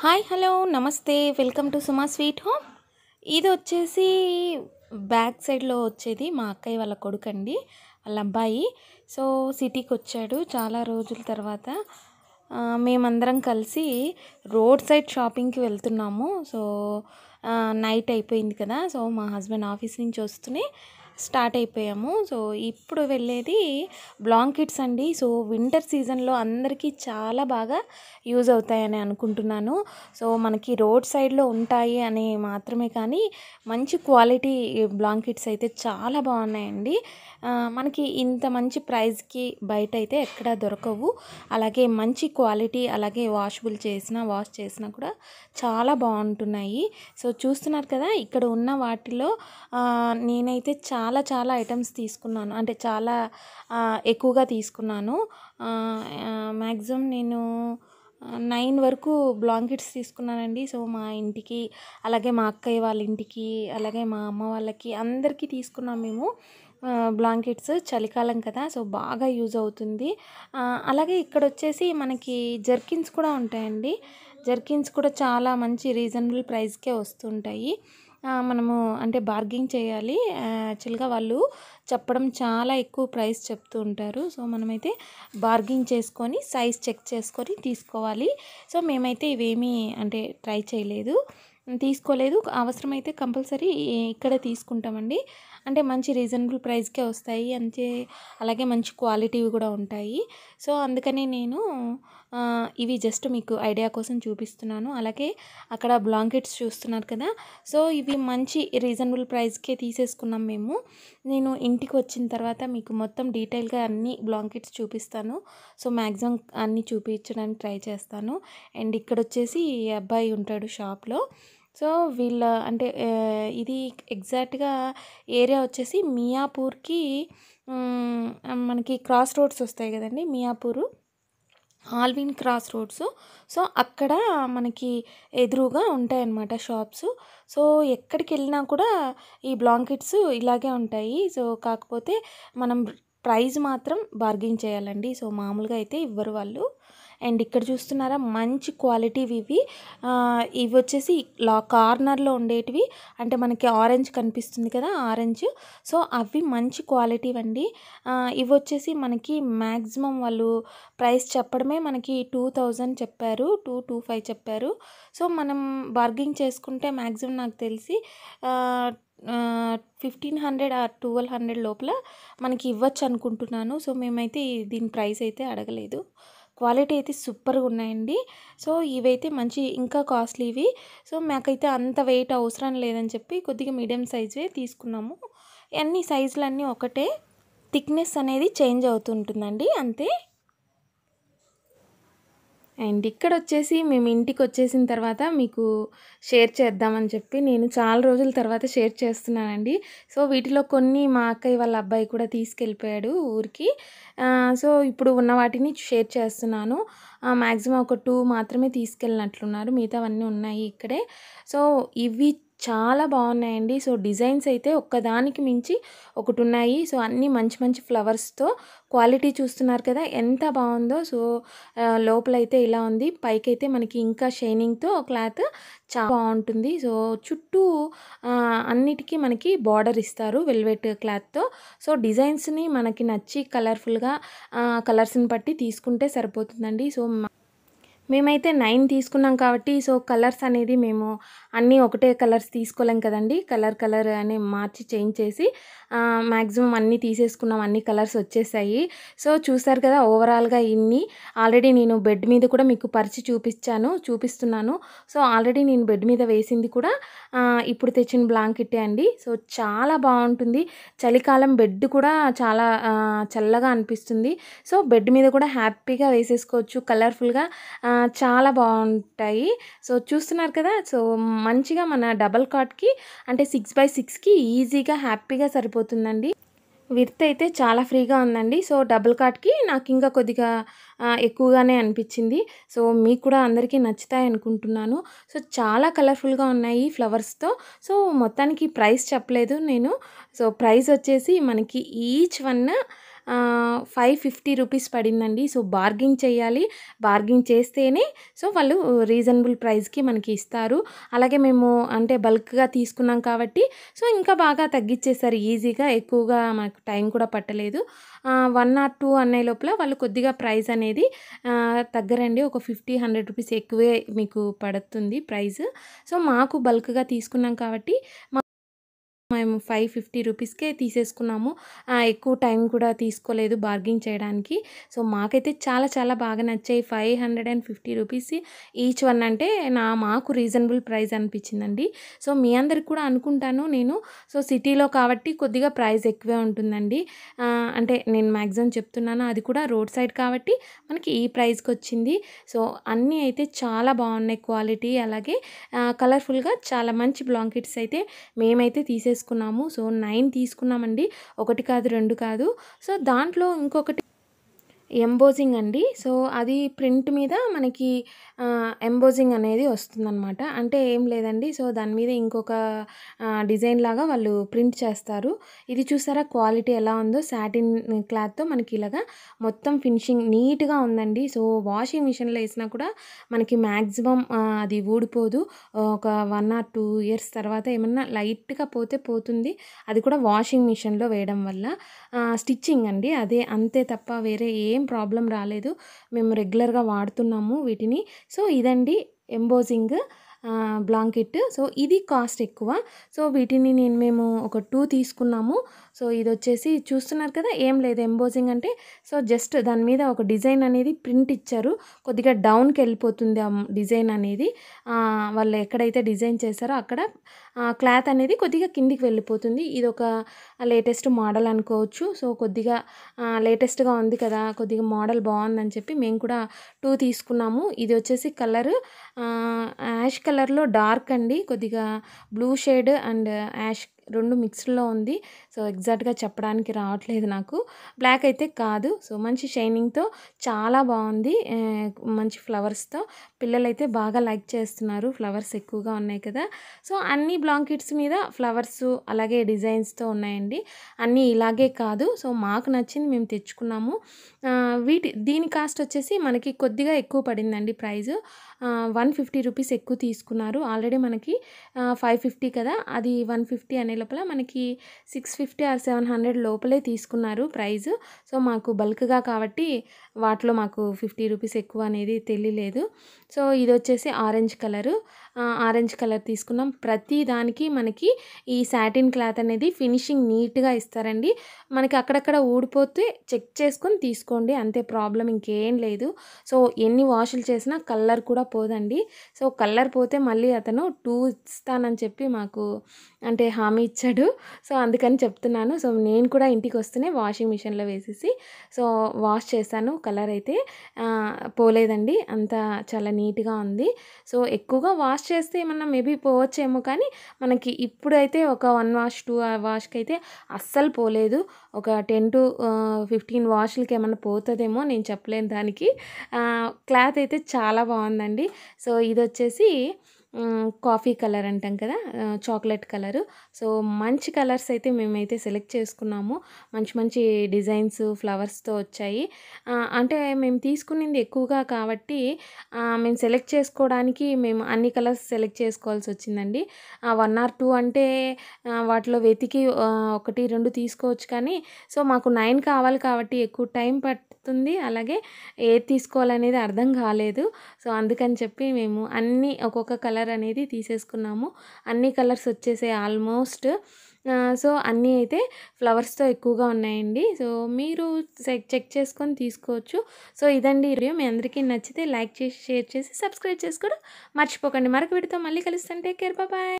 hi hello నమస్తే welcome to Suma sweet home ఇది వచ్చేసి బ్యాక్ సైడ్లో వచ్చేది మా అక్కయ్య వాళ్ళ కొడుకు అండి వాళ్ళ అబ్బాయి సో సిటీకి వచ్చాడు చాలా రోజుల తర్వాత మేమందరం కలిసి రోడ్ సైడ్ షాపింగ్కి వెళ్తున్నాము సో నైట్ అయిపోయింది కదా సో మా హస్బెండ్ ఆఫీస్ నుంచి వస్తూనే స్టార్ట్ అయిపోయాము సో ఇప్పుడు వెళ్ళేది బ్లాంకెట్స్ అండి సో వింటర్ సీజన్లో అందరికీ చాలా బాగా యూజ్ అవుతాయని అనుకుంటున్నాను సో మనకి రోడ్ సైడ్లో ఉంటాయి అని మాత్రమే కానీ మంచి క్వాలిటీ బ్లాంకెట్స్ అయితే చాలా బాగున్నాయండి మనకి ఇంత మంచి ప్రైస్కి బయట అయితే ఎక్కడా దొరకవు అలాగే మంచి క్వాలిటీ అలాగే వాషబుల్ చేసినా వాష్ చేసినా కూడా చాలా బాగుంటున్నాయి సో చూస్తున్నారు కదా ఇక్కడ ఉన్న వాటిలో నేనైతే చాలా చాలా చాలా ఐటమ్స్ తీసుకున్నాను అంటే చాలా ఎక్కువగా తీసుకున్నాను మ్యాక్సిమం నేను నైన్ వరకు బ్లాంకెట్స్ తీసుకున్నానండి సో మా ఇంటికి అలాగే మా అక్కయ్య వాళ్ళ ఇంటికి అలాగే మా అమ్మ వాళ్ళకి అందరికీ తీసుకున్నాం మేము బ్లాంకెట్స్ చలికాలం కదా సో బాగా యూజ్ అవుతుంది అలాగే ఇక్కడ వచ్చేసి మనకి జర్కిన్స్ కూడా ఉంటాయండి జర్కిన్స్ కూడా చాలా మంచి రీజనబుల్ ప్రైస్కే వస్తుంటాయి మనము అంటే బార్గింగ్ చేయాలి యాక్చువల్గా వాళ్ళు చెప్పడం చాలా ఎక్కువ ప్రైస్ చెప్తూ ఉంటారు సో మనమైతే బార్గింగ్ చేసుకొని సైజ్ చెక్ చేసుకొని తీసుకోవాలి సో మేమైతే ఇవేమీ అంటే ట్రై చేయలేదు తీసుకోలేదు అవసరమైతే కంపల్సరీ ఇక్కడే తీసుకుంటామండి అంటే మంచి రీజనబుల్ ప్రైస్కే వస్తాయి అంతే అలాగే మంచి క్వాలిటీవి కూడా ఉంటాయి సో అందుకని నేను ఇవి జస్ట్ మీకు ఐడియా కోసం చూపిస్తున్నాను అలాగే అక్కడ బ్లాంకెట్స్ చూస్తున్నారు కదా సో ఇవి మంచి రీజనబుల్ ప్రైస్కే తీసేసుకున్నాం మేము నేను ఇంటికి వచ్చిన తర్వాత మీకు మొత్తం డీటెయిల్గా అన్ని బ్లాంకెట్స్ చూపిస్తాను సో మ్యాక్సిమం అన్నీ చూపించడానికి ట్రై చేస్తాను అండ్ ఇక్కడ వచ్చేసి అబ్బాయి ఉంటాడు షాప్లో సో వీళ్ళ అంటే ఇది ఎగ్జాక్ట్గా ఏరియా వచ్చేసి మియాపూర్కి మనకి క్రాస్ రోడ్స్ వస్తాయి కదండి Miyapur Allwyn cross roads so అక్కడ మనకి ఎదురుగా ఉంటాయన్నమాట షాప్స్ సో ఎక్కడికి వెళ్ళినా కూడా ఈ బ్లాంకెట్స్ ఇలాగే ఉంటాయి సో కాకపోతే మనం ప్రైజ్ మాత్రం బార్గెన్ చేయాలండి సో మామూలుగా అయితే ఇవ్వరు వాళ్ళు అండ్ ఇక్కడ చూస్తున్నారా మంచి క్వాలిటీవి ఇవి ఇవి వచ్చేసి లా కార్నర్లో ఉండేటివి అంటే మనకి ఆరెంజ్ కనిపిస్తుంది కదా ఆరెంజ్ సో అవి మంచి క్వాలిటీ అండి ఇవి వచ్చేసి మనకి మ్యాక్సిమం వాళ్ళు ప్రైస్ చెప్పడమే మనకి టూ థౌజండ్ చెప్పారు టూ టూ ఫైవ్ చెప్పారు సో మనం బార్గింగ్ చేసుకుంటే మ్యాక్సిమం నాకు తెలిసి ఫిఫ్టీన్ హండ్రెడ్ ఆ ట్వెల్వ్ హండ్రెడ్ లోపల మనకి ఇవ్వచ్చు అనుకుంటున్నాను సో మేమైతే దీని ప్రైస్ అయితే అడగలేదు క్వాలిటీ అయితే సూపర్గా ఉన్నాయండి సో ఇవైతే మంచి ఇంకా కాస్ట్లీవి సో మాకైతే అంత వెయిట్ అవసరం లేదని చెప్పి కొద్దిగా మీడియం సైజువే తీసుకున్నాము అన్ని సైజులన్నీ ఒకటే థిక్నెస్ అనేది చేంజ్ అవుతుంటుందండి అంతే అండ్ ఇక్కడ వచ్చేసి మేము ఇంటికి వచ్చేసిన తర్వాత మీకు షేర్ చేద్దామని చెప్పి నేను చాలా రోజుల తర్వాత షేర్ చేస్తున్నానండి సో వీటిలో కొన్ని మా అక్కయ్య వాళ్ళ అబ్బాయి కూడా తీసుకెళ్ళిపోయాడు ఊరికి సో ఇప్పుడు ఉన్న వాటిని షేర్ చేస్తున్నాను మ్యాక్సిమం ఒక టూ మాత్రమే తీసుకెళ్ళినట్లున్నారు మిగతావన్నీ ఉన్నాయి ఇక్కడే సో ఇవి చాలా బాగున్నాయండి సో డిజైన్స్ అయితే ఒక్కదానికి మించి ఒకటి ఉన్నాయి సో అన్నీ మంచి మంచి ఫ్లవర్స్తో క్వాలిటీ చూస్తున్నారు కదా ఎంత బాగుందో సో లోపలైతే ఇలా ఉంది పైకైతే మనకి ఇంకా షైనింగ్తో క్లాత్ చాలా బాగుంటుంది సో చుట్టూ అన్నిటికీ మనకి బార్డర్ ఇస్తారు వెల్వెట్ క్లాత్తో సో డిజైన్స్ని మనకి నచ్చి కలర్ఫుల్గా కలర్స్ని బట్టి తీసుకుంటే సరిపోతుందండి సో మేమైతే నైన్ తీసుకున్నాం కాబట్టి సో కలర్స్ అనేది మేము అన్నీ ఒకటే కలర్స్ తీసుకోలేం కదండి కలర్ కలర్ అనే మార్చి చేంజ్ చేసి మ్యాక్సిమం అన్నీ తీసేసుకున్నాం అన్ని కలర్స్ వచ్చేసాయి సో చూసారు కదా ఓవరాల్గా ఇన్ని ఆల్రెడీ నేను బెడ్ మీద కూడా మీకు పరిచి చూపించాను చూపిస్తున్నాను సో ఆల్రెడీ నేను బెడ్ మీద వేసింది కూడా ఇప్పుడు తెచ్చిన బ్లాంకెట్టే అండి సో చాలా బాగుంటుంది చలికాలం బెడ్ కూడా చాలా చల్లగా అనిపిస్తుంది సో బెడ్ మీద కూడా హ్యాపీగా వేసేసుకోవచ్చు కలర్ఫుల్గా చాలా బాగుంటాయి సో చూస్తున్నారు కదా సో మంచిగా మన డబల్ కాట్కి అంటే సిక్స్ బై సిక్స్కి ఈజీగా హ్యాపీగా సరిపోతుందండి విర్త్ అయితే చాలా ఫ్రీగా ఉందండి సో డబుల్ కాట్కి నాకు ఇంకా కొద్దిగా ఎక్కువగానే అనిపించింది సో మీకు కూడా అందరికీ నచ్చుతాయి అనుకుంటున్నాను సో చాలా కలర్ఫుల్గా ఉన్నాయి ఫ్లవర్స్తో సో మొత్తానికి ప్రైస్ చెప్పలేదు నేను సో ప్రైస్ వచ్చేసి మనకి each one five fifty rupees పడిందండి సో బార్గింగ్ చేయాలి బార్గింగ్ చేస్తేనే సో వాళ్ళు రీజనబుల్ ప్రైస్కి మనకి ఇస్తారు అలాగే మేము అంటే బల్క్గా తీసుకున్నాం కాబట్టి సో ఇంకా బాగా తగ్గించేశారు ఈజీగా ఎక్కువగా మాకు టైం కూడా పట్టలేదు వన్ ఆర్ టూ అనే లోపల వాళ్ళు కొద్దిగా ప్రైస్ అనేది తగ్గరండి ఒక ఫిఫ్టీ హండ్రెడ్ రూపీస్ ఎక్కువే మీకు పడుతుంది ప్రైస్ సో మాకు బల్క్గా తీసుకున్నాం కాబట్టి మేము ఫైవ్ ఫిఫ్టీ రూపీస్కే తీసేసుకున్నాము ఎక్కువ టైం కూడా తీసుకోలేదు బార్గింగ్ చేయడానికి సో మాకైతే చాలా చాలా బాగా నచ్చాయి five hundred and fifty rupees each one అంటే నా మాకు రీజనబుల్ ప్రైస్ అనిపించిందండి సో మీ అందరికి కూడా అనుకుంటాను నేను సో సిటీలో కాబట్టి కొద్దిగా ప్రైస్ ఎక్కువే ఉంటుందండి అంటే నేను మ్యాక్సిమం చెప్తున్నాను అది కూడా రోడ్ సైడ్ కాబట్టి మనకి ఈ ప్రైస్కి వచ్చింది సో అన్నీ అయితే చాలా బాగున్నాయి క్వాలిటీ అలాగే కలర్ఫుల్గా చాలా మంచి బ్లాంకెట్స్ అయితే మేమైతే తీసేసి తీసుకున్నాము సో నైన్ తీసుకున్నామండి ఒకటి కాదు రెండు కాదు సో దాంట్లో ఇంకొకటి ఎంబోజింగ్ అండి సో అది ప్రింట్ మీద మనకి ఎంబోజింగ్ అనేది వస్తుందన్నమాట అంటే ఏం లేదండి సో దాని మీద ఇంకొక డిజైన్ లాగా వాళ్ళు ప్రింట్ చేస్తారు ఇది చూసారా క్వాలిటీ ఎలా ఉందో సాటిన్ క్లాత్తో మనకి ఇలాగా మొత్తం ఫినిషింగ్ నీట్గా ఉందండి సో వాషింగ్ మిషన్లో వేసినా కూడా మనకి మ్యాక్సిమం అది ఊడిపోదు ఒక వన్ ఆర్ టూ ఇయర్స్ తర్వాత ఏమన్నా లైట్గా పోతే పోతుంది అది కూడా వాషింగ్ మిషన్లో వేయడం వల్ల స్టిచ్చింగ్ అండి అదే అంతే తప్ప వేరే ఏం ప్రాబ్లం రాలేదు మేము రెగ్యులర్గా వాడుతున్నాము వీటిని సో ఇదండి ఎంబోజింగ్ బ్లాంకెట్ సో ఇది కాస్ట్ ఎక్కువ సో వీటిని నేను మేము ఒక టూ తీసుకున్నాము సో ఇది వచ్చేసి చూస్తున్నారు కదా ఏం లేదు ఎంబోజింగ్ అంటే సో జస్ట్ దాని మీద ఒక డిజైన్ అనేది ప్రింట్ ఇచ్చారు కొద్దిగా డౌన్కి వెళ్ళిపోతుంది ఆ డిజైన్ అనేది వాళ్ళు ఎక్కడైతే డిజైన్ చేశారో అక్కడ క్లాత్ అనేది కొద్దిగా కిందికి వెళ్ళిపోతుంది ఇది ఒక లేటెస్ట్ మోడల్ అనుకోవచ్చు సో కొద్దిగా లేటెస్ట్గా ఉంది కదా కొద్దిగా మోడల్ బాగుందని చెప్పి మేము కూడా టూ తీసుకున్నాము ఇది వచ్చేసి కలర్ యాష్ కలర్లో డార్క్ అండి కొద్దిగా బ్లూ షేడ్ అండ్ యాష్ రెండు మిక్స్లో ఉంది సో ఎగ్జాక్ట్గా చెప్పడానికి రావట్లేదు నాకు బ్లాక్ అయితే కాదు సో మంచి షైనింగ్తో చాలా బాగుంది మంచి ఫ్లవర్స్తో పిల్లలైతే బాగా లైక్ చేస్తున్నారు ఫ్లవర్స్ ఎక్కువగా ఉన్నాయి కదా సో అన్ని బ్లాంకెట్స్ మీద ఫ్లవర్స్ అలాగే డిజైన్స్తో ఉన్నాయండి అన్నీ ఇలాగే కాదు సో మాకు నచ్చింది మేము తెచ్చుకున్నాము వీటి దీని కాస్ట్ వచ్చేసి మనకి కొద్దిగా ఎక్కువ పడిందండి ప్రైజు వన్ ఫిఫ్టీ రూపీస్ ఎక్కువ తీసుకున్నారు ఆల్రెడీ మనకి ఫైవ్ ఫిఫ్టీ కదా అది వన్ ఫిఫ్టీ అనే లోపల మనకి six fifty or seven hundred లోపలే తీసుకున్నారు ప్రైస్ సో మాకు బల్క్గా కాబట్టి వాటిలో మాకు ఫిఫ్టీ రూపీస్ ఎక్కువ అనేది తెలియలేదు సో ఇది వచ్చేసి ఆరెంజ్ కలరు ఆరెంజ్ కలర్ తీసుకున్నాం ప్రతి దానికి మనకి ఈ సాటిన్ క్లాత్ అనేది ఫినిషింగ్ నీట్గా ఇస్తారండి మనకి అక్కడక్కడ ఊడిపోతే చెక్ చేసుకొని తీసుకోండి అంతే ప్రాబ్లం ఇంకేం లేదు సో ఎన్ని వాషులు చేసినా కలర్ కూడా పోదండి సో కలర్ పోతే మళ్ళీ అతను టూ ఇస్తానని చెప్పి మాకు అంటే హామీ ఇచ్చాడు సో అందుకని చెప్తున్నాను సో నేను కూడా ఇంటికి వస్తేనే వాషింగ్ మిషన్లో వేసేసి సో వాష్ చేశాను కలర్ అయితే పోలేదండి అంత చాలా నీట్గా ఉంది సో ఎక్కువగా వాష్ వాష్ చేస్తే ఏమన్నా మేబీ పోవచ్చేమో కానీ మనకి ఇప్పుడైతే ఒక వన్ వాష్ టూ వాష్కి అయితే అస్సలు పోలేదు ఒక టెన్ టు ఫిఫ్టీన్ వాష్లకి ఏమన్నా పోతుందేమో నేను చెప్పలేను దానికి క్లాత్ అయితే చాలా బాగుందండి సో ఇది వచ్చేసి కాఫీ కలర్ అంటాం కదా చాక్లెట్ కలరు సో మంచి కలర్స్ అయితే మేమైతే సెలెక్ట్ చేసుకున్నాము మంచి మంచి డిజైన్స్ ఫ్లవర్స్తో వచ్చాయి అంటే మేము తీసుకునింది ఎక్కువగా కాబట్టి మేము సెలెక్ట్ చేసుకోవడానికి మేము అన్ని కలర్స్ సెలెక్ట్ చేసుకోవాల్సి వచ్చిందండి వన్ ఆర్ టూ అంటే వాటిలో వెతికి ఒకటి రెండు తీసుకోవచ్చు కానీ సో మాకు నైన్ కావాలి కాబట్టి ఎక్కువ టైం పట్ వస్తుంది అలాగే ఏది తీసుకోవాలనేది అర్థం కాలేదు సో అందుకని చెప్పి మేము అన్నీ ఒక్కొక్క కలర్ అనేది తీసేసుకున్నాము అన్ని కలర్స్ వచ్చేసే ఆల్మోస్ట్ సో అన్నీ అయితే ఫ్లవర్స్తో ఎక్కువగా ఉన్నాయండి సో మీరు చెక్ చేసుకొని తీసుకోవచ్చు సో ఇదండి రివ్యూ మీ అందరికీ నచ్చితే లైక్ చేసి షేర్ చేసి సబ్స్క్రైబ్ చేసుకోవడం మర్చిపోకండి మరొక వీడితో మళ్ళీ కలుస్తాను టేక్ కేర్ బాయ్